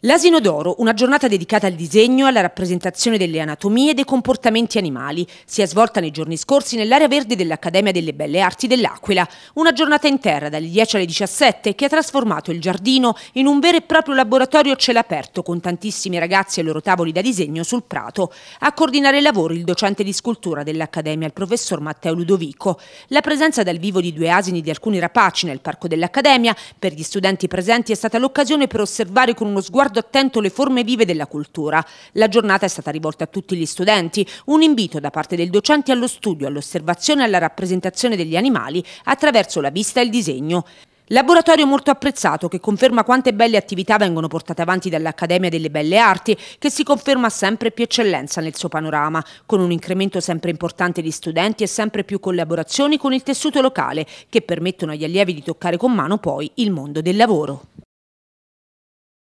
L'asino d'oro, una giornata dedicata al disegno, alla rappresentazione delle anatomie e dei comportamenti animali, si è svolta nei giorni scorsi nell'area verde dell'Accademia delle Belle Arti dell'Aquila, una giornata intera dalle 10 alle 17 che ha trasformato il giardino in un vero e proprio laboratorio a cielo aperto con tantissimi ragazzi e loro tavoli da disegno sul prato. A coordinare i lavori il docente di scultura dell'Accademia, il professor Matteo Ludovico. La presenza dal vivo di due asini di alcuni rapaci nel parco dell'Accademia per gli studenti presenti è stata l'occasione per osservare con uno sguardo sguardo attento le forme vive della cultura. La giornata è stata rivolta a tutti gli studenti, un invito da parte del docente allo studio, all'osservazione e alla rappresentazione degli animali attraverso la vista e il disegno. Laboratorio molto apprezzato che conferma quante belle attività vengono portate avanti dall'Accademia delle Belle Arti che si conferma sempre più eccellenza nel suo panorama, con un incremento sempre importante di studenti e sempre più collaborazioni con il tessuto locale che permettono agli allievi di toccare con mano poi il mondo del lavoro.